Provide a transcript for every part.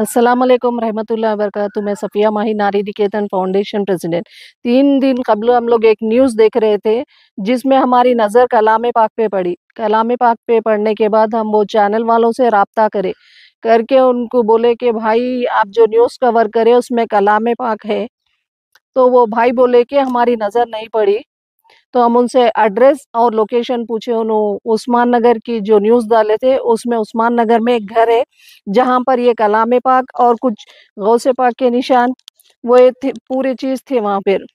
असलकम रहमतुल्ला वरक मैं सफ़िया माही नारी निकेतन फाउंडेशन प्रेसिडेंट तीन दिन कबल हम लोग एक न्यूज़ देख रहे थे जिसमें हमारी नज़र कलाम पाक पे पड़ी कलाम पाक पे पढ़ने के बाद हम वो चैनल वालों से रबता करें करके उनको बोले कि भाई आप जो न्यूज़ कवर करें उसमें कलाम पाक है तो वो भाई बोले कि हमारी नज़र नहीं पड़ी तो हम उनसे एड्रेस और लोकेशन पूछे उन्होंने उस्मान नगर की जो न्यूज़ डाले थे उसमें उस्मान नगर में एक घर है जहाँ पर ये कलाम पाक और कुछ गौसे पाक के निशान वो पूरी चीज़ थी वहाँ पर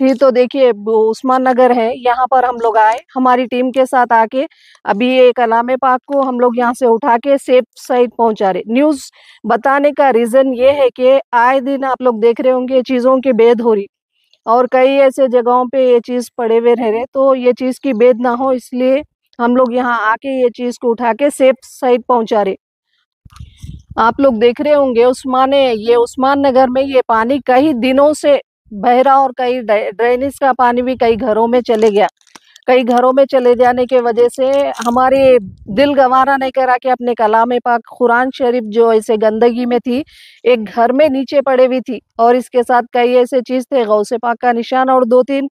थी तो देखिए उस्मान नगर है यहाँ पर हम लोग आए हमारी टीम के साथ आके अभी ये कलाम पाक को हम लोग यहाँ से उठा के सेफ साइड पहुँचा रहे न्यूज़ बताने का रीज़न ये है कि आए दिन आप लोग देख रहे होंगे चीज़ों की बेद हो रही और कई ऐसे जगहों पे ये चीज़ पड़े हुए रह रहे तो ये चीज़ की बेद ना हो इसलिए हम लोग यहाँ आके ये चीज़ को उठा के सेफ साइड पहुँचा रहे आप लोग देख रहे होंगे उस्मान ये उस्मान नगर में ये पानी कई दिनों से बहरा और कई ड्रेनेज का पानी भी कई घरों में चले गया कई घरों में चले जाने के वजह से हमारे दिल गवारा नहीं करा कि अपने कलाम पाक कुरान शरीफ जो ऐसे गंदगी में थी एक घर में नीचे पड़े हुई थी और इसके साथ कई ऐसे चीज़ थे गौ से पाक का निशान और दो तीन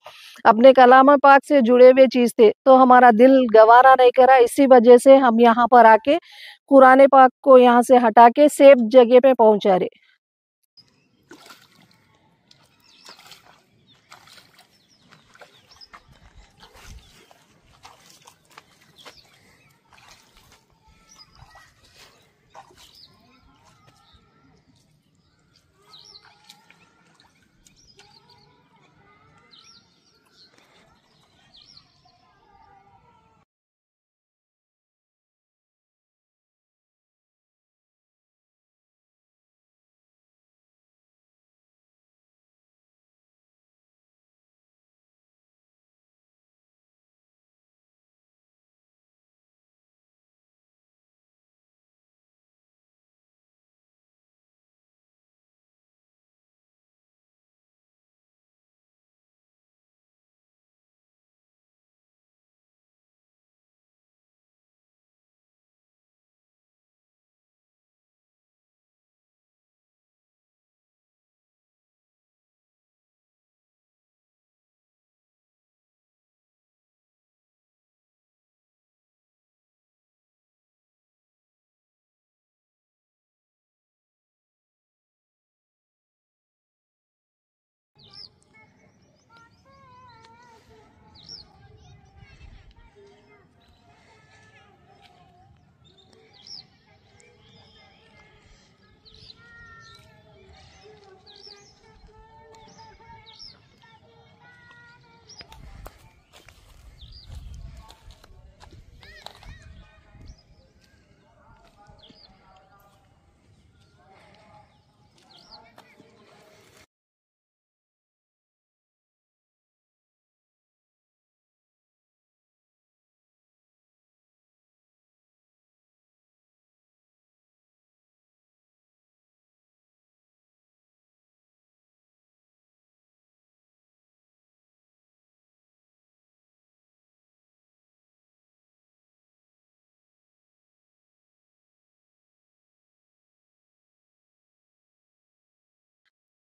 अपने कलाम पाक से जुड़े हुए चीज़ थे तो हमारा दिल गवारा नहीं करा इसी वजह से हम यहाँ पर आके कुरान पाक को यहाँ से हटा के सेफ जगह पे पहुँचा रहे